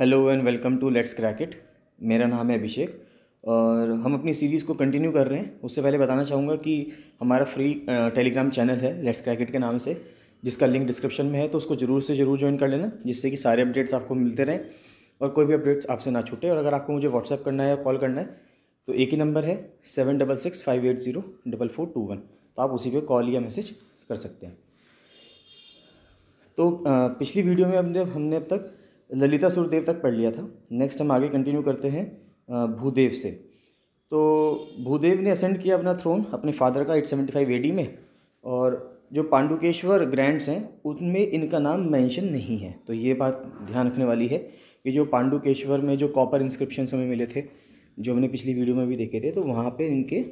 Hello and welcome to let's crack it मेरा नाम है अभिषेक और हम अपनी सीरीज़ को कंटिन्यू कर रहे हैं उससे पहले बताना चाहूँगा कि हमारा फ्री टेलीग्राम चैनल है लेट्स क्रैक इट के नाम से जिसका लिंक डिस्क्रिप्शन में है तो उसको ज़रूर से ज़रूर ज्वाइन कर लेना जिससे कि सारे अपडेट्स आपको मिलते रहें और कोई भी अपडेट्स आपसे ना छूटे और अगर आपको मुझे व्हाट्सअप करना है या कॉल करना है तो एक ही नंबर है seven double six five eight zero double four two one तो आप उसी पर कॉल या मैसेज कर सकते हैं तो पिछली वीडियो में हमने हमने अब तक ललिता सुरदेव तक पढ़ लिया था नेक्स्ट हम आगे कंटिन्यू करते हैं भूदेव से तो भूदेव ने असेंड किया अपना थ्रोन अपने फादर का एट सेवेंटी फाइव एडी में और जो पांडुकेश्वर ग्रैंड्स हैं उनमें इनका नाम मेंशन नहीं है तो ये बात ध्यान रखने वाली है कि जो पांडुकेश्वर में जो कॉपर इंस्क्रिप्शन हमें मिले थे जो हमने पिछली वीडियो में भी देखे थे तो वहाँ पर इनके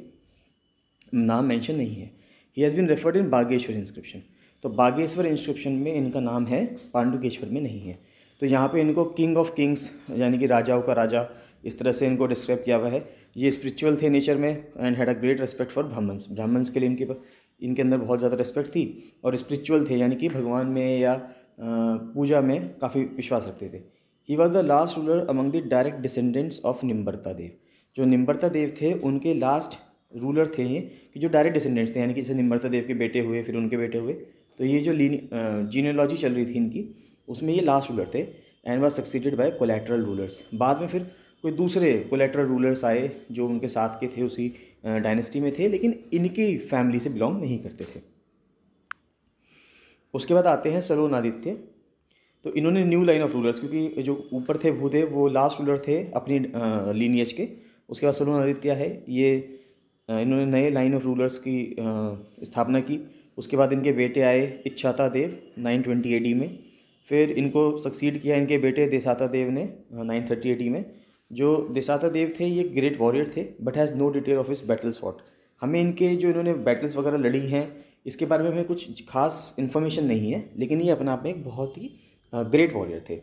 नाम मेंशन नहीं है he has been referred in Bageshwar inscription तो बागेश्वर इंस्क्रिप्शन में इनका नाम है पांडुकेश्वर में नहीं है तो यहाँ पे इनको किंग ऑफ किंग्स यानी कि राजाओं का राजा इस तरह से इनको डिस्क्राइब किया हुआ है ये स्पिरिचुअल थे नेचर में and had a great respect for Brahmins Brahmins के लिए इनके इनके अंदर बहुत ज़्यादा रेस्पेक्ट थी और स्पिरिचुअल थे यानी कि भगवान में या पूजा में काफ़ी विश्वास रखते थे he was the last ruler among the direct descendants of Nimbarta Dev जो निम्बरता देव थे उनके लास्ट रूलर थे ये कि जो डायरेक्ट डिसेंडेंट्स थे यानी कि जैसे निम्बरता देव के बेटे हुए फिर उनके बेटे हुए तो ये जो जीनियोलॉजी चल रही थी इनकी उसमें ये लास्ट रूलर थे and was succeeded by collateral rulers बाद में फिर कोई दूसरे कोलेट्रल रूलर्स आए जो उनके साथ के थे उसी डायनेस्टी में थे लेकिन इनकी फैमिली से बिलोंग नहीं करते थे उसके बाद आते हैं आदित्य तो इन्होंने न्यू लाइन ऑफ रूलर्स क्योंकि जो ऊपर थे भूदेव वो लास्ट रूलर थे अपनी लीनियज के उसके बाद आदित्य है ये इन्होंने नए लाइन ऑफ रूलर्स की स्थापना की उसके बाद इनके बेटे आए Ichchhata Dev nine twenty A D में फिर इनको सक्सीड किया इनके बेटे देसाता देव ने नाइन थर्टी एटी में जो देसाता देव थे ये ग्रेट वॉरियर थे but has no detail of his battles fought हमें इनके जो इन्होंने बैटल्स वगैरह लड़ी हैं इसके बारे में हमें कुछ खास इन्फॉर्मेशन नहीं है लेकिन ये अपने आप में एक बहुत ही ग्रेट वॉरियर थे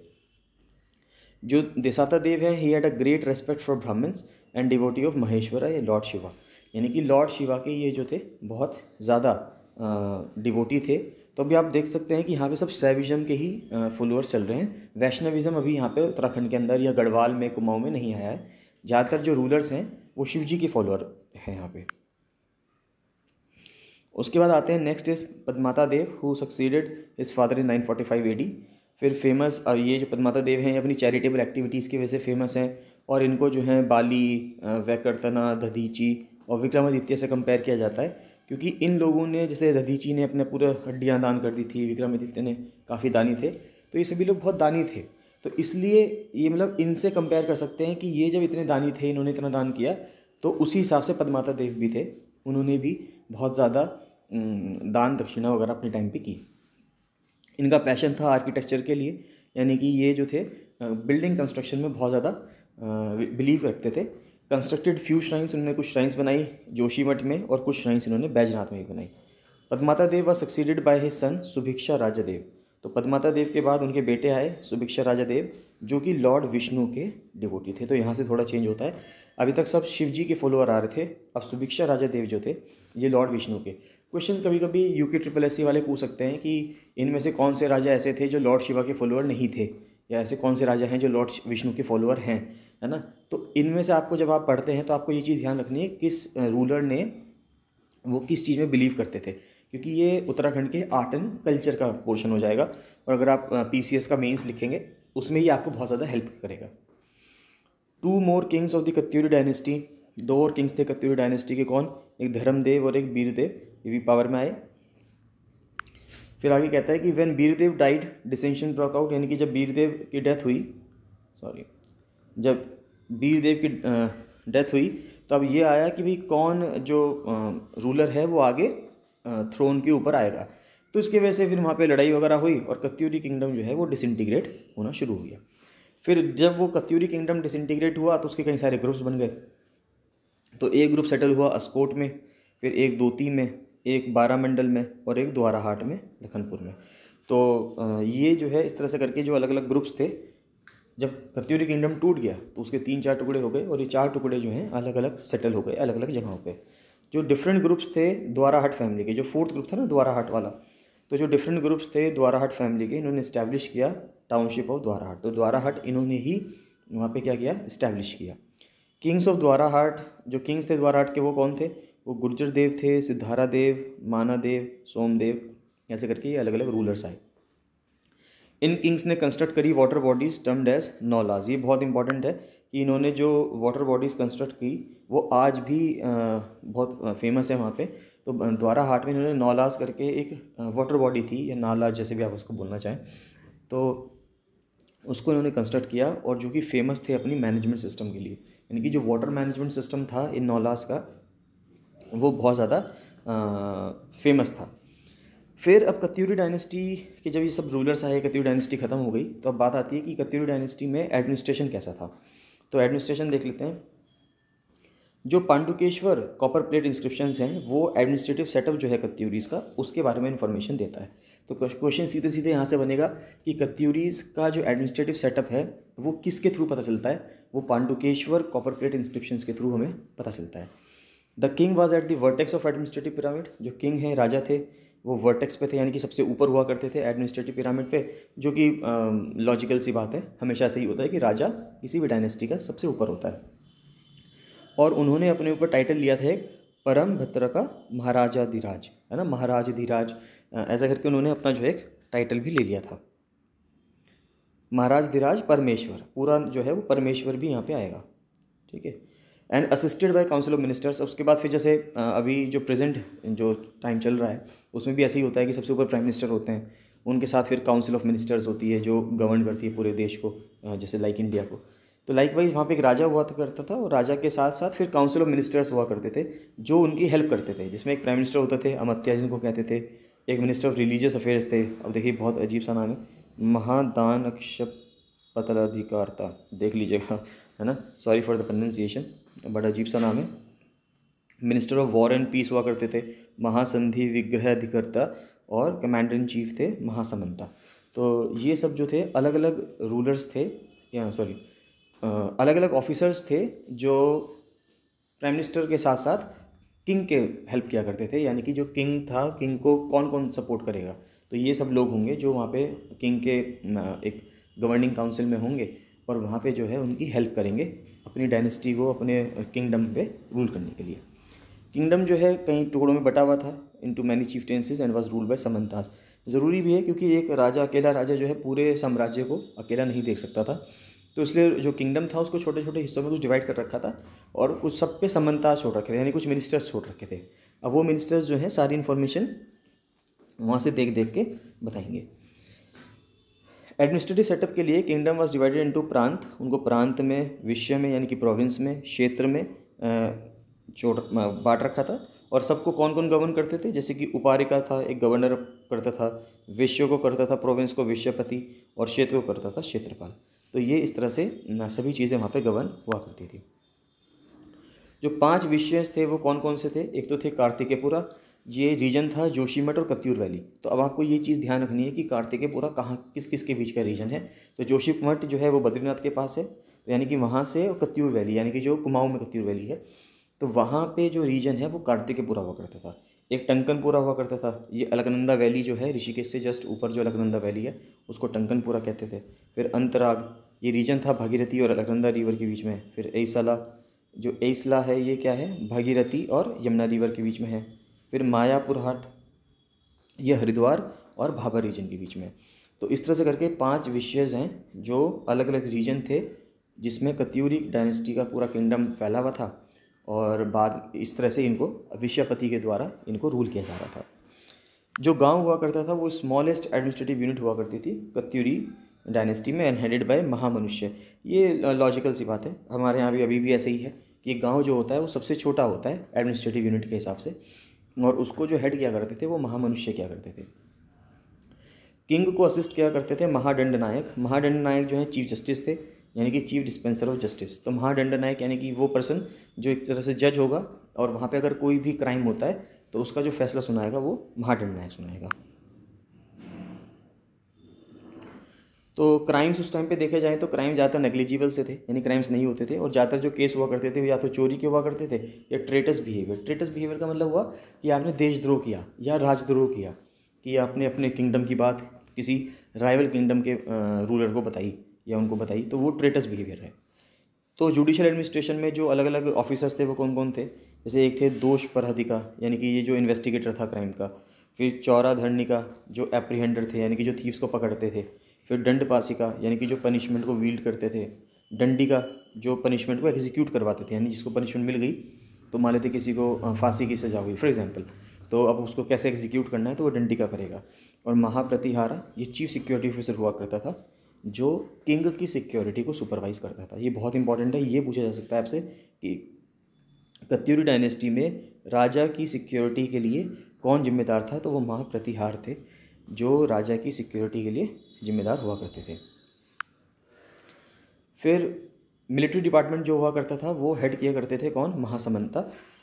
जो देसाता देव है he had a great respect for Brahmins and devotee of Maheshwara या लॉर्ड शिवा यानी कि लॉर्ड शिवा के ये जो थे बहुत ज़्यादा डिवोटी थे तो अभी आप देख सकते हैं कि यहाँ पे सब सैविज़म के ही फॉलोअर्स चल रहे हैं वैष्णविज़्म अभी यहाँ पे उत्तराखंड के अंदर या गढ़वाल में कुमाऊँ में नहीं आया है ज़्यादातर जो रूलर्स हैं वो शिव जी के फॉलोअर हैं यहाँ पे उसके बाद आते हैं next is Padmata Dev who succeeded his father in nine forty five AD फिर फेमस और ये जो पदमाता देव हैं अपनी चैरिटेबल एक्टिविटीज़ की वजह से फेमस हैं और इनको जो है बाली वैकर्तना दधीची और विक्रमादित्य से कंपेयर किया जाता है क्योंकि इन लोगों ने जैसे दधीची ने अपने पूरे हड्डियाँ दान कर दी थी विक्रमादित्य ने काफ़ी दानी थे तो ये सभी लोग बहुत दानी थे तो इसलिए ये मतलब इनसे कंपेयर कर सकते हैं कि ये जब इतने दानी थे इन्होंने इतना दान किया तो उसी हिसाब से पद्माता देव भी थे उन्होंने भी बहुत ज़्यादा दान दक्षिणा वगैरह अपने टाइम पे की इनका पैशन था आर्किटेक्चर के लिए यानी कि ये जो थे बिल्डिंग कंस्ट्रक्शन में बहुत ज़्यादा बिलीव रखते थे कंस्ट्रक्टेड फ्यू श्राइन्स उन्होंने कुछ श्राइन्स बनाई जोशीमठ में और कुछ श्राइन्स इन्होंने बैजनाथ में भी बनाई पद्माता देव व succeeded by his son Subhiksha Raja Dev तो पद्माता देव के बाद उनके बेटे आए सुभिक्षा राजा देव जो कि लॉर्ड विष्णु के डिवोटी थे तो यहाँ से थोड़ा चेंज होता है अभी तक सब शिव जी के फॉलोअर आ रहे थे अब सुभिक्षा राजा देव जो थे ये लॉर्ड विष्णु के क्वेश्चन कभी कभी यूके ट्रिपल एस वाले पूछ सकते हैं कि इनमें से कौन से राजा ऐसे थे जो लॉर्ड शिवा के फॉलोअर नहीं थे या ऐसे कौन से राजा हैं जो लॉर्ड विष्णु के फॉलोअर हैं है ना तो इनमें से आपको जब आप पढ़ते हैं तो आपको ये चीज़ ध्यान रखनी है किस रूलर ने वो किस चीज़ में बिलीव करते थे क्योंकि ये उत्तराखंड के आर्ट एंड कल्चर का पोर्शन हो जाएगा और अगर आप पी का मेन्स लिखेंगे उसमें ही आपको बहुत ज़्यादा हेल्प करेगा two more kings of the Katyuri dynasty दो और किंग्स थे कत्यूरी डायनेस्टी के कौन एक धर्मदेव और एक बीरदेव ये भी पावर में आए फिर आगे कहता है कि when Birdev died dissension broke out यानी कि जब बीरदेव की डेथ हुई सॉरी जब वीरदेव की डेथ हुई तो अब ये आया कि भाई कौन जो रूलर है वो आगे थ्रोन के ऊपर आएगा तो इसके वजह से फिर वहाँ पे लड़ाई वगैरह हुई और कत्यूरी किंगडम जो है वो डिसइंटीग्रेट होना शुरू हो गया फिर जब वो कत्यूरी किंगडम डिसइंटीग्रेट हुआ तो उसके कई सारे ग्रुप्स बन गए तो एक ग्रुप सेटल हुआ अस्कोट में फिर एक दोती में एक बारामंडल में और एक द्वाराहाट में लखनपुर में तो ये जो है इस तरह से करके जो अलग अलग ग्रुप्स थे जब कत्यूरी किंगडम टूट गया तो उसके तीन चार टुकड़े हो गए और ये चार टुकड़े जो हैं अलग अलग सेटल हो गए अलग अलग जगहों पे जो डिफरेंट ग्रुप्स थे द्वारा हट फैमिली के जो फोर्थ ग्रुप था ना द्वारा हट वाला तो जो डिफरेंट ग्रुप्स थे द्वारा हट फैमिली के इन्होंने इस्टेब्लिश किया टाउनशिप ऑफ द्वारा हट तो द्वारा हट इन्होंने ही वहाँ पर क्या किया इस्टेब्लिश किया किंग्स ऑफ द्वारा हट जो किंग्स थे द्वारा हट के वो कौन थे वो गुर्जर देव थे सिद्धारा देव माना देव सोमदेव ऐसे करके ये अलग अलग रूलर्स आए इन किंग्स ने कंस्ट्रक्ट करी water bodies termed as naulas ये बहुत इंपॉर्टेंट है कि इन्होंने जो वाटर बॉडीज़ कंस्ट्रक्ट की वो आज भी बहुत फेमस है वहाँ पे तो द्वारा हाट में इन्होंने नौलाज करके एक वाटर बॉडी थी या नालाज जैसे भी आप उसको बोलना चाहें तो उसको इन्होंने कंस्ट्रक्ट किया और जो कि फेमस थे अपनी मैनेजमेंट सिस्टम के लिए यानी कि जो वाटर मैनेजमेंट सिस्टम था इन नौलाज़ का वो बहुत ज़्यादा फेमस था फिर अब कत्यूरी डायनेस्टी के जब ये सब रूलर्स आए कत्यूरी डायनेस्टी ख़त्म हो गई तो अब बात आती है कि कत्यूरी डायनेस्टी में एडमिनिस्ट्रेशन कैसा था तो एडमिनिस्ट्रेशन देख लेते हैं जो पांडुकेश्वर कॉपर प्लेट इंस्क्रिप्शन हैं वो एडमिनिस्ट्रेटिव सेटअप जो है कत्यूरीज का उसके बारे में इन्फॉर्मेशन देता है तो क्वेश्चन सीधे सीधे यहाँ से बनेगा कि कत्यूरीज का जो एडमिनिस्ट्रेटिव सेटअप है वो किसके थ्रू पता चलता है वो पांडुकेश्वर कॉपर प्लेट इंस्क्रिप्शन के थ्रू हमें पता चलता है the king was at the vertex of administrative pyramid जो किंग हैं राजा थे वो वर्टेक्स पे थे यानी कि सबसे ऊपर हुआ करते थे एडमिनिस्ट्रेटिव पिरामिड पे जो कि लॉजिकल सी बात है हमेशा से ही होता है कि राजा किसी भी डायनेस्टी का सबसे ऊपर होता है और उन्होंने अपने ऊपर टाइटल लिया था एक परम भत्र का महाराजा धीराज है ना महाराज धीराज ऐसा करके उन्होंने अपना जो एक टाइटल भी ले लिया था महाराज धीराज परमेश्वर पूरा जो है वो परमेश्वर भी यहाँ पे आएगा ठीक है and assisted by council of ministers उसके बाद फिर जैसे अभी जो प्रेजेंट जो टाइम चल रहा है उसमें भी ऐसे ही होता है कि सबसे ऊपर प्राइम मिनिस्टर होते हैं उनके साथ फिर काउंसिल ऑफ मिनिस्टर्स होती है जो गवर्न करती है पूरे देश को जैसे लाइक इंडिया को तो लाइक वाइज वहाँ पर एक राजा हुआ करता था और राजा के साथ साथ फिर काउंसिल ऑफ मिनिस्टर्स हुआ करते थे जो उनकी हेल्प करते थे जिसमें एक प्राइम मिनिस्टर होते थे अमत्या जिनको कहते थे एक मिनिस्टर ऑफ रिलीजियस अफेयर्स थे अब देखिए बहुत अजीब सा नाम है महादान अक्षप पतलाधिकारता देख लीजिएगा है ना सॉरी फॉर द प्रनंसिएशन बड़ा अजीब सा नाम है minister of war and peace हुआ करते थे महासंधि विग्रह अधिकर्ता और कमांडर इन चीफ थे महासमंता तो ये सब जो थे अलग अलग रूलर्स थे या सॉरी अलग अलग ऑफिसर्स थे जो प्राइम मिनिस्टर के साथ साथ किंग के हेल्प किया करते थे यानी कि जो किंग था किंग को कौन कौन सपोर्ट करेगा तो ये सब लोग होंगे जो वहाँ पे किंग के एक गवर्निंग काउंसिल में होंगे और वहाँ पे जो है उनकी हेल्प करेंगे अपनी डायनेस्टी को अपने किंगडम पे रूल करने के लिए किंगडम जो है कई टुकड़ों में बटा हुआ था into many chieftaincies and was rule by samantas ज़रूरी भी है क्योंकि एक राजा अकेला राजा जो है पूरे साम्राज्य को अकेला नहीं देख सकता था तो इसलिए जो किंगडम था उसको छोटे छोटे हिस्सों में कुछ तो डिवाइड कर रखा था और कुछ सब पे समंतास छोड़ रखे थे यानी कुछ मिनिस्टर्स छोड़ रखे थे अब वो मिनिस्टर्स जो हैं सारी इन्फॉर्मेशन वहाँ से देख देख के बताएंगे एडमिनिस्ट्रेटिव सेटअप के लिए किंगडम वाज डिवाइडेड इनटू प्रांत उनको प्रांत में विषय में यानी कि प्रोविंस में क्षेत्र में चोट बांट रखा था और सबको कौन कौन गवर्न करते थे जैसे कि उपारिका था एक गवर्नर करता था विश्व को करता था प्रोविंस को विश्वपति और क्षेत्र को करता था क्षेत्रपाल तो ये इस तरह से सभी चीज़ें वहाँ पे गवर्न हुआ करती थी जो पांच विषय थे वो कौन कौन से थे एक तो थे कार्तिकेपुरा ये रीजन था जोशीमठ और कत्यूर वैली तो अब आपको ये चीज़ ध्यान रखनी है कि कार्तिकेय पूरा कहाँ किस किस के बीच का रीजन है तो जोशीमठ जो है वो बद्रीनाथ के पास है तो यानी कि वहाँ से और कत्यूर वैली यानी कि जो कुमाऊँ में कत्यूर वैली है तो वहाँ पे जो रीजन है वो कार्तिकेयपुरा हुआ करता था एक टंकनपुरा हुआ करता था ये अलकनंदा वैली जो है ऋषिकेश से जस्ट ऊपर जो अलकनंदा वैली है उसको टंकनपुरा कहते थे फिर अंतराग ये रीजन था भागीरथी और अलकनंदा रिवर के बीच में फिर ऐसला जो ऐसला है ये क्या है भागीरथी और यमुना रिवर के बीच में है फिर मायापुर हाट ये हरिद्वार और भाभा रीजन के बीच में तो इस तरह से करके पांच विशेज हैं जो अलग अलग रीजन थे जिसमें कत्यूरी डायनेस्टी का पूरा किंगडम फैला हुआ था और बाद इस तरह से इनको विषयपति के द्वारा इनको रूल किया जा रहा था जो गांव हुआ करता था वो स्मॉलेस्ट एडमिनिस्ट्रेटिव यूनिट हुआ करती थी कत्यूरी डायनेस्टी में एनहेडेड बाय महामनुष्य ये लॉजिकल सी बात है हमारे यहाँ भी अभी भी ऐसे ही है कि गांव जो होता है वो सबसे छोटा होता है एडमिनिस्ट्रेटिव यूनिट के हिसाब से और उसको जो हेड किया करते थे वो महामनुष्य क्या करते थे किंग को असिस्ट क्या करते थे महादंड नायक महादंड नायक जो है चीफ जस्टिस थे यानी कि चीफ डिस्पेंसर ऑफ जस्टिस तो महादंड नायक यानी कि वो पर्सन जो एक तरह से जज होगा और वहाँ पे अगर कोई भी क्राइम होता है तो उसका जो फैसला सुनाएगा वो महादंड नायक सुनाएगा तो क्राइम्स उस टाइम पे देखे जाए तो क्राइम ज़्यादातर नेग्लिजिबल से थे यानी क्राइम्स नहीं होते थे और ज़्यादातर जो केस हुआ करते थे या तो चोरी के हुआ करते थे या ट्रेटस बिहेवियर ट्रेटस बिहेवियर का मतलब हुआ कि आपने देशद्रोह किया या राजद्रोह किया कि आपने अपने किंगडम की बात किसी राइवल किंगडम के रूलर को बताई या उनको बताई तो वो ट्रेटस बिहेवियर है तो जुडिशल एडमिनिस्ट्रेशन में जो अलग अलग ऑफिसर्स थे वो कौन कौन थे जैसे एक थे दोष परहदिका यानी कि ये जो इन्वेस्टिगेटर था क्राइम का फिर चौरा धरणी का जो एप्रीहेंडर थे यानी कि जो थीव्स को पकड़ते थे फिर दंड पासिका यानी कि जो पनिशमेंट को वील्ड करते थे डंडी का जो पनिशमेंट को एग्जीक्यूट करवाते थे यानी जिसको पनिशमेंट मिल गई तो मान लेते किसी को फांसी की सजा हुई फॉर एग्जाम्पल तो अब उसको कैसे एग्जीक्यूट करना है तो वो डंडी का करेगा और महाप्रतिहारा ये चीफ सिक्योरिटी ऑफिसर हुआ करता था जो किंग की सिक्योरिटी को सुपरवाइज करता था ये बहुत इंपॉर्टेंट है ये पूछा जा सकता है आपसे कि कत्यूरी डायनेस्टी में राजा की सिक्योरिटी के लिए कौन जिम्मेदार था तो वो महाप्रतिहार थे जो राजा की सिक्योरिटी के लिए जिम्मेदार हुआ करते थे फिर मिलिट्री डिपार्टमेंट जो हुआ करता था वो हेड किया करते थे कौन महासमंता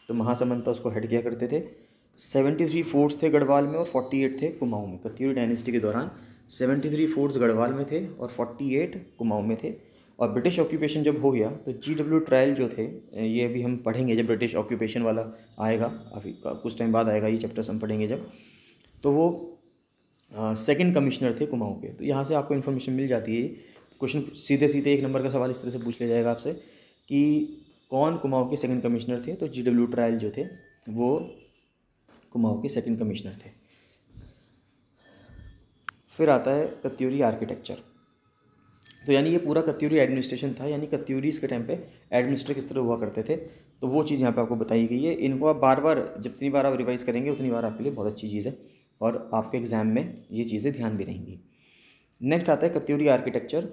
तो महासमंता उसको हेड किया करते थे सेवेंटी थ्री फोर्ट्स थे गढ़वाल में और फोर्टी एट थे कुमाऊँ में कत्यूरी डायनेस्टी के दौरान सेवेंटी थ्री फोर्ट्स गढ़वाल में थे और फोर्टी एट कुमाऊँ में थे और ब्रिटिश ऑक्यूपेशन जब हो गया तो जी डब्ल्यू ट्रायल जो थे ये भी हम पढ़ेंगे जब ब्रिटिश ऑक्यूपेशन वाला आएगा अभी कुछ टाइम बाद आएगा ये चैप्टर्स हम पढ़ेंगे जब तो वो सेकंड कमिश्नर थे कुमाऊँ के तो यहाँ से आपको इन्फॉर्मेशन मिल जाती है क्वेश्चन सीधे सीधे एक नंबर का सवाल इस तरह से पूछ लिया जाएगा आपसे कि कौन कुमाऊँ के सेकंड कमिश्नर थे तो जी डब्ल्यू ट्रायल जो थे वो कुमाऊँ के सेकंड कमिश्नर थे फिर आता है कत्यूरी आर्किटेक्चर तो यानी ये पूरा कत्यूरी एडमिनिस्ट्रेशन था यानी कत्यूरी इसके टाइम पे एडमिनिस्ट्रेट किस तरह हुआ करते थे तो वो चीज़ यहाँ पे आपको बताई गई है इनको आप बार बार जितनी बार आप रिवाइज़ करेंगे उतनी बार आपके लिए बहुत अच्छी चीज़ है और आपके एग्ज़ाम में ये चीज़ें ध्यान भी रहेंगी नेक्स्ट आता है कत्यूरी आर्किटेक्चर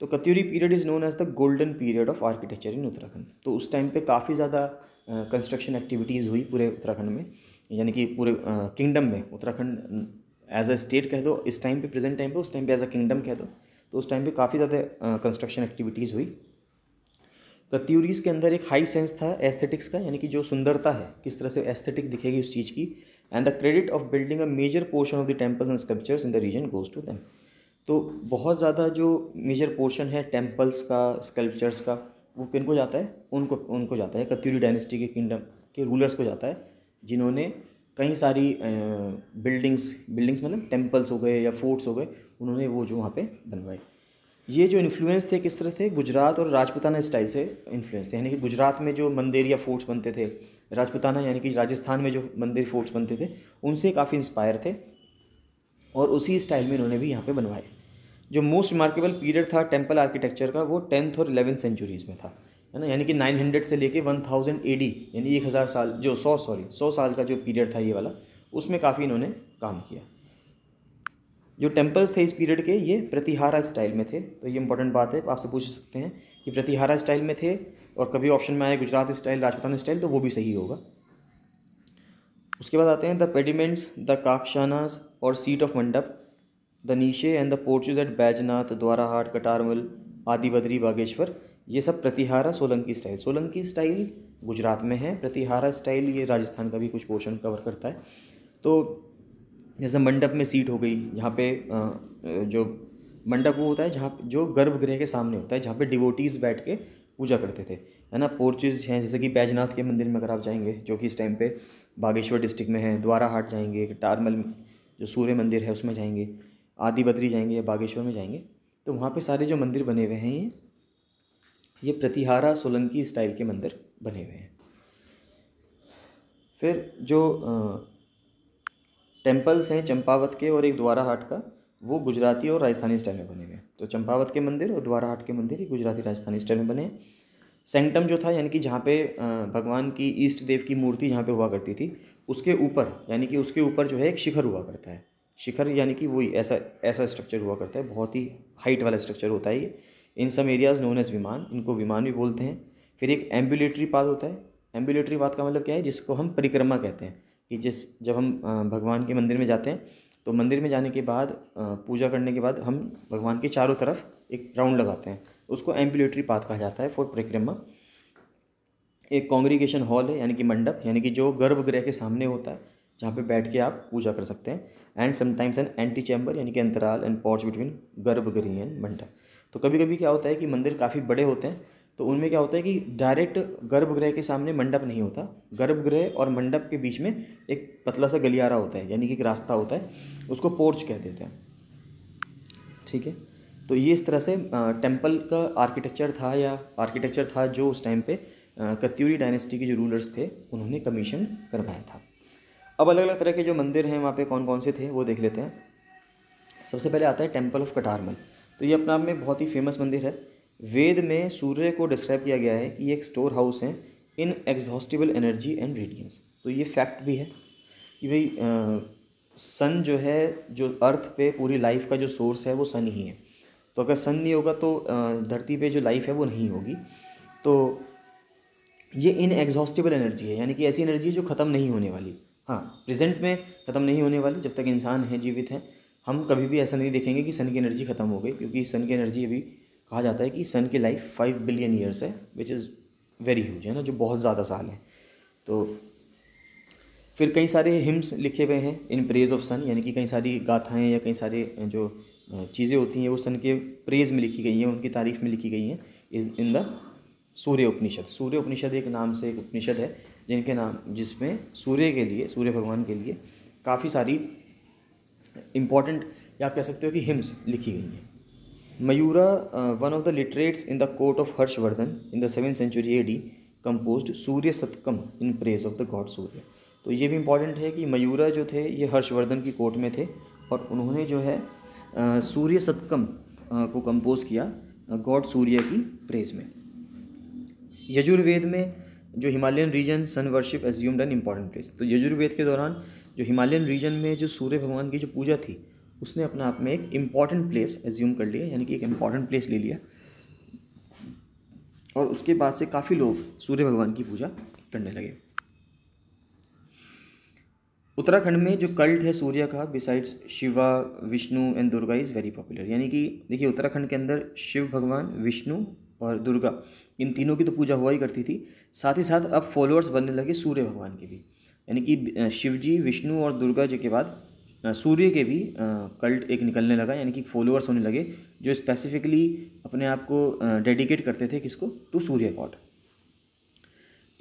तो Katyuri period is known as the golden period of architecture in Uttarakhand तो उस टाइम पे काफ़ी ज़्यादा कंस्ट्रक्शन एक्टिविटीज़ हुई पूरे उत्तराखंड में यानी कि पूरे किंगडम में उत्तराखंड एज अ स्टेट कह दो इस टाइम पे प्रेजेंट टाइम पे उस टाइम पे एज अ किंगडम कह दो तो उस टाइम पे काफ़ी ज़्यादा कंस्ट्रक्शन एक्टिविटीज़ हुई कत्यूरीज़ के अंदर एक हाई सेंस था एस्थेटिक्स का यानी कि जो सुंदरता है किस तरह से एस्थेटिक दिखेगी उस चीज़ की and the credit of building a major portion of the temples and sculptures in the region goes to them तो बहुत ज़्यादा जो मेजर पोर्शन है टेम्पल्स का स्कल्पचर्स का वो किन को जाता है उनको उनको जाता है कत्यूरी डायनेस्टी के किंगडम के रूलर्स को जाता है जिन्होंने कई सारी बिल्डिंग्स बिल्डिंग्स मतलब टेम्पल्स हो गए या फोर्ट्स हो गए उन्होंने वो जो वहाँ पे बनवाए ये जो इन्फ्लुएंस थे किस तरह थे गुजरात और राजपुताना स्टाइल से इन्फ्लुएंस थे यानी कि गुजरात में जो मंदिर या फोर्ट्स बनते थे राजपुताना यानी कि राजस्थान में जो मंदिर फोर्ट्स बनते थे उनसे काफ़ी इंस्पायर थे और उसी स्टाइल में इन्होंने भी यहाँ पे बनवाए जो मोस्ट रिमार्केबल पीरियड था टेम्पल आर्किटेक्चर का वो टेंथ और इलेवेंथ सेंचुरीज़ में था है ना यानी कि नाइन हंड्रेड से लेके वन थाउजेंड ए डी यानी एक हज़ार साल जो सौ सॉरी सौ साल का जो पीरियड था ये वाला उसमें काफ़ी इन्होंने काम किया जो टेम्पल्स थे इस पीरियड के ये प्रतिहारा स्टाइल में थे तो ये इंपॉर्टेंट बात है आपसे पूछ सकते हैं ये प्रतिहारा स्टाइल में थे और कभी ऑप्शन में आए गुजरात स्टाइल राजपूताना स्टाइल तो वो भी सही होगा उसके बाद आते हैं द पेडिमेंट्स द काकशानाज और seat of mandap the niche and the porches at Baijnath Dwarahat Katarmal Adi Badri Bageshwar ये सब प्रतिहारा सोलंकी स्टाइल सोलंकी स्टाइल गुजरात में है प्रतिहारा स्टाइल ये राजस्थान का भी कुछ पोर्शन कवर करता है तो जैसे मंडप में सीट हो गई जहाँ पे जो मंडप वो होता है जहाँ जो गर्भगृह के सामने होता है जहाँ पे डिवोटीज़ बैठ के पूजा करते थे है ना पोर्चेज हैं जैसे कि बैजनाथ के मंदिर में अगर आप जाएंगे जो कि इस टाइम पे बागेश्वर डिस्ट्रिक्ट में है द्वाराहाट जाएंगे टारमल जो सूर्य मंदिर है उसमें जाएंगे आदि बद्री जाएंगे या बागेश्वर में जाएंगे तो वहाँ पर सारे जो मंदिर बने हुए हैं ये ये प्रतिहारा सोलंकी स्टाइल के मंदिर बने हुए हैं फिर जो टेम्पल्स हैं चंपावत के और एक द्वारा हाट का वो गुजराती और राजस्थानी स्टाइल में बने हुए तो चंपावत के मंदिर और द्वाराहाट के मंदिर ये गुजराती राजस्थानी स्टाइल में बने सेंटम जो था यानी कि जहाँ पे भगवान की ईस्ट देव की मूर्ति जहाँ पे हुआ करती थी उसके ऊपर यानी कि उसके ऊपर जो है एक शिखर हुआ करता है शिखर यानी कि वही ऐसा ऐसा स्ट्रक्चर हुआ करता है बहुत ही हाइट वाला स्ट्रक्चर होता है ये in some areas known as vimana इनको विमान भी बोलते हैं फिर एक एम्बुलेटरी पाथ होता है एम्बुलेटरी पाथ का मतलब क्या है जिसको हम परिक्रमा कहते हैं कि जिस जब हम भगवान के मंदिर में जाते हैं तो मंदिर में जाने के बाद पूजा करने के बाद हम भगवान के चारों तरफ एक राउंड लगाते हैं उसको एम्बुलेटरी पाथ कहा जाता है फॉर परिक्रमा एक कॉन्ग्रीगेशन हॉल है यानी कि मंडप यानी कि जो गर्भगृह के सामने होता है जहाँ पे बैठ के आप पूजा कर सकते हैं and sometimes an antechamber यानी कि antarala and porch between garbhagriha and mandap तो कभी कभी क्या होता है कि मंदिर काफ़ी बड़े होते हैं तो उनमें क्या होता है कि डायरेक्ट गर्भगृह के सामने मंडप नहीं होता गर्भगृह और मंडप के बीच में एक पतला सा गलियारा होता है यानी कि एक रास्ता होता है उसको पोर्च कह देते हैं ठीक है तो ये इस तरह से टेम्पल का आर्किटेक्चर था या आर्किटेक्चर था जो उस टाइम पे कत्यूरी डायनेस्टी के जो रूलर्स थे उन्होंने कमीशन करवाया था अब अलग अलग तरह के जो मंदिर हैं वहाँ पे कौन कौन से थे वो देख लेते हैं सबसे पहले आता है टेम्पल ऑफ कटारमल तो ये अपने आप में बहुत ही फेमस मंदिर है वेद में सूर्य को डिस्क्राइब किया गया है कि एक स्टोर हाउस है inexhaustible energy and radiance तो ये फैक्ट भी है कि भाई सन जो है जो अर्थ पे पूरी लाइफ का जो सोर्स है वो सन ही है तो अगर सन नहीं होगा तो धरती पे जो लाइफ है वो नहीं होगी तो ये इन एग्जॉस्टिबल एनर्जी है यानी कि ऐसी एनर्जी है जो ख़त्म नहीं होने वाली हाँ प्रेजेंट में ख़त्म नहीं होने वाली जब तक इंसान है जीवित है हम कभी भी ऐसा नहीं देखेंगे कि सन की एनर्जी ख़त्म हो गई क्योंकि सन की एनर्जी अभी कहा जाता है कि सन की लाइफ फाइव बिलियन ईयर्स है विच इज़ वेरी ह्यूज है ना जो बहुत ज़्यादा साल है तो फिर कई सारे हिम्स लिखे हुए हैं इन प्रेज ऑफ सन यानी कि कई सारी गाथाएं या कई सारे जो चीज़ें होती हैं वो सन के प्रेज में लिखी गई हैं उनकी तारीफ़ में लिखी गई हैं इज इन द सूर्य उपनिषद सूर्य उपनिषद एक नाम से एक उपनिषद है जिनके नाम जिसमें सूर्य के लिए सूर्य भगवान के लिए काफ़ी सारी इम्पॉर्टेंट या आप कह सकते हो कि हिम्स लिखी गई हैं Mayura, uh, one of the literates in the court of Harshvardhan in the century century AD, composed Surya Satkam in praise of the god Surya. तो ये भी इम्पॉर्टेंट है कि मयूरा जो थे ये हर्षवर्धन की कोर्ट में थे और उन्होंने जो है सूर्य uh, सतकम uh, को कंपोज किया गॉड uh, सूर्य की प्रेज में यजुर्वेद में जो Himalayan region sun worship assumed an important place तो यजुर्वेद के दौरान जो हिमालयन रीजन में जो सूर्य भगवान की जो पूजा थी उसने अपने आप में एक इम्पॉर्टेंट प्लेस एज्यूम कर लिया यानी कि एक इम्पॉर्टेंट प्लेस ले लिया और उसके बाद से काफ़ी लोग सूर्य भगवान की पूजा करने लगे उत्तराखंड में जो कल्ट है सूर्य का besides Shiva Vishnu and Durga is very popular यानी कि देखिए उत्तराखंड के अंदर शिव भगवान विष्णु और दुर्गा इन तीनों की तो पूजा हुआ ही करती थी साथ ही साथ अब फॉलोअर्स बनने लगे सूर्य भगवान के भी यानी कि शिव जी विष्णु और दुर्गा जी के बाद सूर्य के भी कल्ट एक निकलने लगा यानी कि फॉलोअर्स होने लगे जो स्पेसिफिकली अपने आप को डेडिकेट करते थे किसको टू तो सूर्य गॉड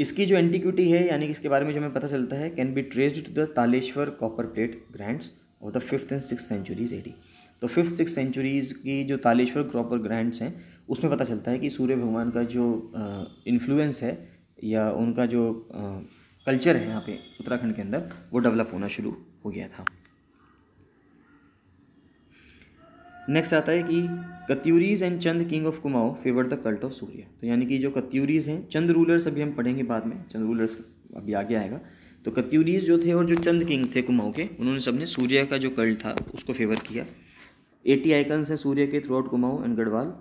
इसकी जो एंटीक्यूटी है यानी कि इसके बारे में जो हमें पता चलता है can be traced to the Taleshwar copper plate grants of the fifth and six centuries AD तो फिफ्थ सिक्स सेंचुरीज़ की जो तालेश्वर कॉपर ग्रैंड्स हैं उसमें पता चलता है कि सूर्य भगवान का जो इन्फ्लुएंस है या उनका जो कल्चर है यहाँ पे उत्तराखंड के अंदर वो डेवलप होना शुरू हो गया था नेक्स्ट आता है कि Katyuris and Chand king of Kumaon favour the cult of Surya तो यानी कि जो कत्यूरीज हैं चंद रूलर्स अभी हम पढ़ेंगे बाद में चंद रूलर्स अभी आगे आएगा तो कत्यूरीज जो थे और जो चंद किंग थे कुमाऊ के उन्होंने सबने सूर्य का जो कल्ट था उसको फेवर किया एटी आइकन्स हैं सूर्य के throughout Kumaon and Garhwal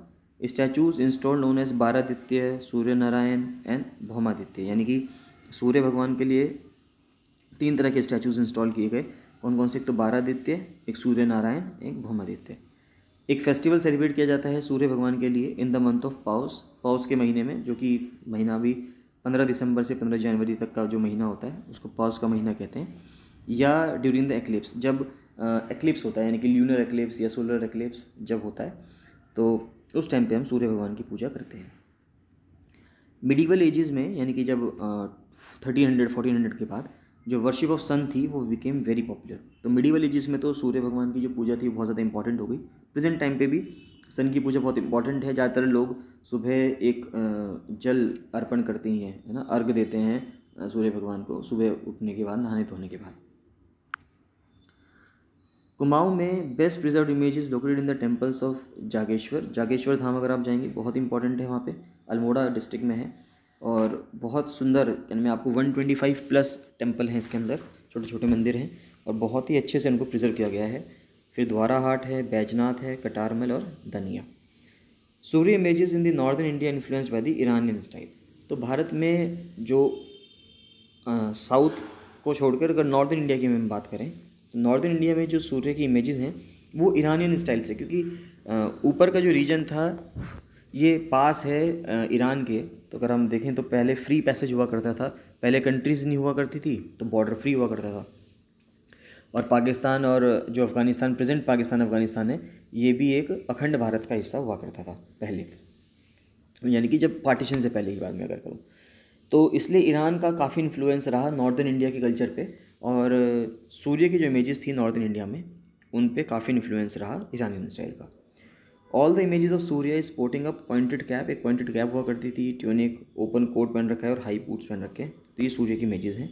statues installed known as Baraditya Surya Narayan and Bhaumaditya यानी कि सूर्य भगवान के लिए तीन तरह के स्टैचूज इंस्टॉल किए गए कौन कौन से एक तो बारादित्य एक सूर्य नारायण एक भौमादित्य एक फेस्टिवल सेलिब्रेट किया जाता है सूर्य भगवान के लिए in the month of Paush Paush के महीने में जो कि महीना भी पंद्रह दिसंबर से पंद्रह जनवरी तक का जो महीना होता है उसको पाउस का महीना कहते हैं या ड्यूरिंग द एक्लिप्स जब एक्लिप्स होता है यानी कि ल्यूनर एक्लिप्स या सोलर एक्लिप्स जब होता है तो उस टाइम पे हम सूर्य भगवान की पूजा करते हैं मिडीवल एजेस में यानी कि जब थर्टीन हंड्रेड फोर्टीन हंड्रेड के बाद जो वर्शिप ऑफ सन थी वो बिकेम वेरी पॉपुलर तो मिडीवल एजेस में तो सूर्य भगवान की जो पूजा थी वो बहुत ज़्यादा इंपॉर्टेंट हो गई प्रेजेंट टाइम पे भी सन की पूजा बहुत इंपॉर्टेंट है ज़्यादातर लोग सुबह एक जल अर्पण करते ही हैं है ना अर्घ देते हैं सूर्य भगवान को सुबह उठने के बाद नहाने धोने के बाद कुमाऊँ में best preserve image is located in the temples of Jageshwar Jageshwar Dham अगर आप जाएंगे बहुत इंपॉर्टेंट है वहाँ पे अल्मोड़ा डिस्ट्रिक्ट में है और बहुत सुंदर यानी आपको 125 प्लस टेम्पल हैं इसके अंदर छोटे छोटे मंदिर हैं और बहुत ही अच्छे से उनको प्रिजर्व किया गया है फिर द्वारा हाट है बैजनाथ है कटारमल और Dania Surya images in the northern India influenced by the Iranian style तो भारत में जो साउथ को छोड़कर अगर नॉर्दर्न इंडिया की हम बात करें तो नॉर्दर्न इंडिया में जो सूर्य की इमेजेस हैं वो ईरानियन स्टाइल से क्योंकि ऊपर का जो रीजन था ये पास है ईरान के तो अगर हम देखें तो पहले फ्री पैसेज हुआ करता था पहले कंट्रीज़ नहीं हुआ करती थी तो बॉर्डर फ्री हुआ करता था और पाकिस्तान और जो अफ़गानिस्तान प्रेजेंट पाकिस्तान अफ़गानिस्तान है ये भी एक अखंड भारत का हिस्सा हुआ करता था पहले यानी कि जब पार्टीशन से पहले की बात में अगर करूँ तो इसलिए ईरान का काफ़ी इन्फ्लुएंस रहा नॉर्दर्न इंडिया के कल्चर पे और सूर्य की जो इमेजेस थी नॉर्दर्न इंडिया में उन पे काफ़ी इन्फ्लुएंस रहा ईरानियन स्टाइल का all the images of Surya is porting up pointed cap एक पॉइंटेड कैप हुआ करती थी ट्यूनिक ओपन कोट पहन रखा है और हाई बूट्स पहन रखे हैं तो ये सूर्य की इमेजेस हैं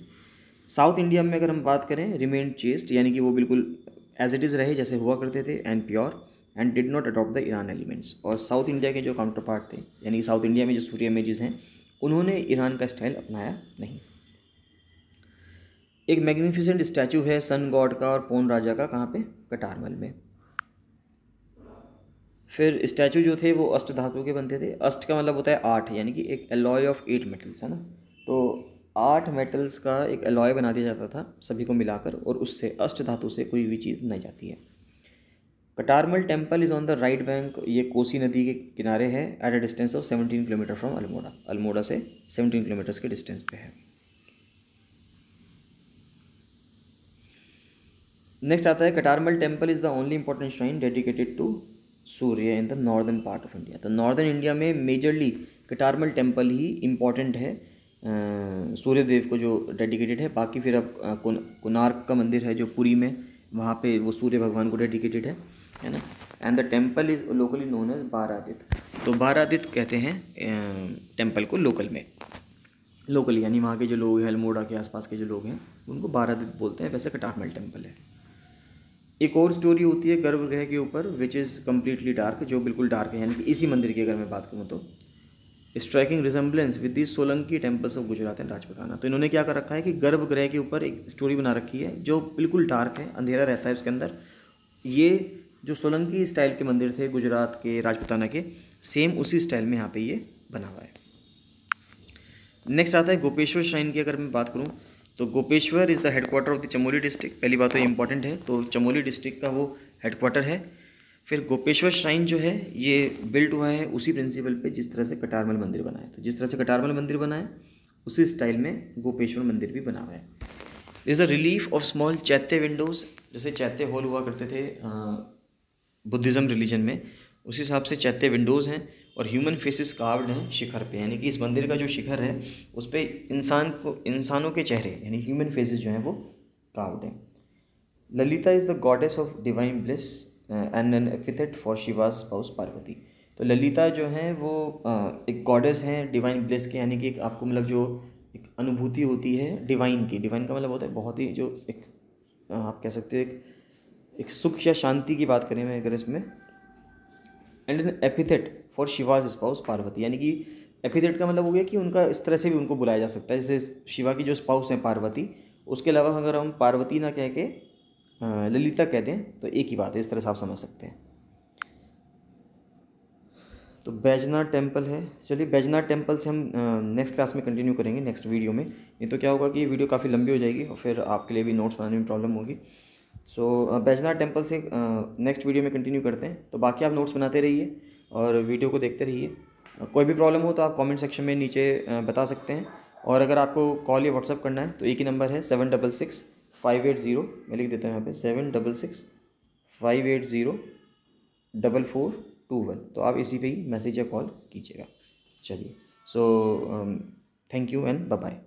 साउथ इंडिया में अगर हम बात करें रिमेन चेस्ट यानी कि वो बिल्कुल एज इट इज़ रहे जैसे हुआ करते थे and pure and did not adopt the Iran elements और साउथ इंडिया के जो काउंटर पार्ट थे यानी साउथ इंडिया में जो सूर्य इमेजेस हैं उन्होंने ईरान का स्टाइल अपनाया नहीं एक मैग्निफिसेंट स्टैचू है सन गॉड का और पोन राजा का कहाँ पे कटारमल में फिर स्टैचू जो थे वो अष्ट धातु के बनते थे अष्ट का मतलब होता है आठ यानी कि एक एलॉय ऑफ एट मेटल्स है ना तो आठ मेटल्स का एक अलॉय बना दिया जाता था सभी को मिलाकर और उससे अष्ट धातु से कोई भी चीज़ बनाई जाती है Katarmal temple is on the right bank ये कोसी नदी के किनारे है at a distance of seventeen kilometre from Almora Almora से सेवनटीन किलोमीटर्स के डिस्टेंस पे है नेक्स्ट आता है Katarmal temple is the only important shrine dedicated to Surya in the northern part of India तो नॉर्दर्न इंडिया में मेजरली कटारमल टेम्पल ही इम्पॉर्टेंट है सूर्य देव को जो डेडिकेटेड है बाकी फिर अब कोनार्क कुनार्क का मंदिर है जो पुरी में वहाँ पे वो सूर्य भगवान को डेडिकेटेड है है ना and the temple is locally known as Baraditya तो बारादित्य कहते हैं टेम्पल को लोकल में लोकल यानी वहाँ के जो लोग हैं अल्मोड़ा के आसपास के जो लोग हैं उनको बारादित्य बोलते हैं वैसे कटारमल टेम्पल है एक और स्टोरी होती है गर्भगृह के ऊपर विच इज़ कम्प्लीटली डार्क जो बिल्कुल डार्क है यानी कि इसी मंदिर की अगर मैं बात करूँ तो striking resemblance with the Solanki temples of Gujarat and Rajputana तो इन्होंने क्या कर रखा है कि गर्भगृह के ऊपर एक स्टोरी बना रखी है जो बिल्कुल डार्क है अंधेरा रहता है उसके अंदर ये जो सोलंकी स्टाइल के मंदिर थे गुजरात के राजपताना के सेम उसी स्टाइल में यहाँ पे ये बना हुआ है नेक्स्ट आता है गोपेश्वर श्राइन की अगर मैं बात करूँ तो Gopeshwar is the headquarter of the Chamoli district पहली बात तो इम्पॉर्टेंट इंपॉर्टेंट है तो चमोली डिस्ट्रिक्ट का वो हेडक्वार्टर है फिर गोपेश्वर श्राइन जो है ये बिल्ट हुआ है उसी प्रिंसिपल पे जिस तरह से कटारमल मंदिर बनाए तो जिस तरह से कटारमल मंदिर बना उसी स्टाइल में गोपेश्वर मंदिर भी बना हुआ है is a relief of small chaitya windows जैसे चैत्य हॉल हुआ करते थे बुद्धिज़्म रिलीजन में उस हिसाब से चैत्य विंडोज़ हैं और ह्यूमन फेसेस कार्व्ड हैं शिखर पे यानी कि इस मंदिर का जो शिखर है उस पर इंसान को इंसानों के चेहरे यानी ह्यूमन फेसेस जो हैं वो कार्व्ड हैं Lalita is the goddess of divine bliss and an epithet for Shiva's spouse Parvati तो ललिता जो है वो एक गॉडेस हैं डिवाइन ब्लेस के यानी कि एक आपको मतलब जो एक अनुभूति होती है डिवाइन की डिवाइन का मतलब होता है बहुत ही जो एक आप कह सकते हो एक एक सुख या शांति की बात करें मैं अगर इसमें and an epithet for Shiva's spouse Parvati यानी कि एपिथेट का मतलब हो गया कि उनका इस तरह से भी उनको बुलाया जा सकता है जैसे शिवा की जो स्पाउस हैं पार्वती उसके अलावा अगर हम पार्वती ना कह के ललिता कहते हैं तो एक ही बात है इस तरह से आप समझ सकते हैं तो बैजनाथ टेम्पल है चलिए बैजनाथ टेम्पल से हम नेक्स्ट क्लास में कंटिन्यू करेंगे नेक्स्ट वीडियो में नहीं तो क्या होगा कि ये वीडियो काफ़ी लंबी हो जाएगी और फिर आपके लिए भी नोट्स बनाने में प्रॉब्लम होगी सो so, बैजनाथ टेम्पल से नेक्स्ट वीडियो में कंटिन्यू करते हैं तो बाकी आप नोट्स बनाते रहिए और वीडियो को देखते रहिए कोई भी प्रॉब्लम हो तो आप कॉमेंट सेक्शन में नीचे बता सकते हैं और अगर आपको कॉल या व्हाट्सअप करना है तो एक ही नंबर है seven double six five eight zero मैं लिख देता हूँ यहाँ पे seven double six five eight zero double four two one तो आप इसी पे ही मैसेज या कॉल कीजिएगा चलिए so thank you and bye bye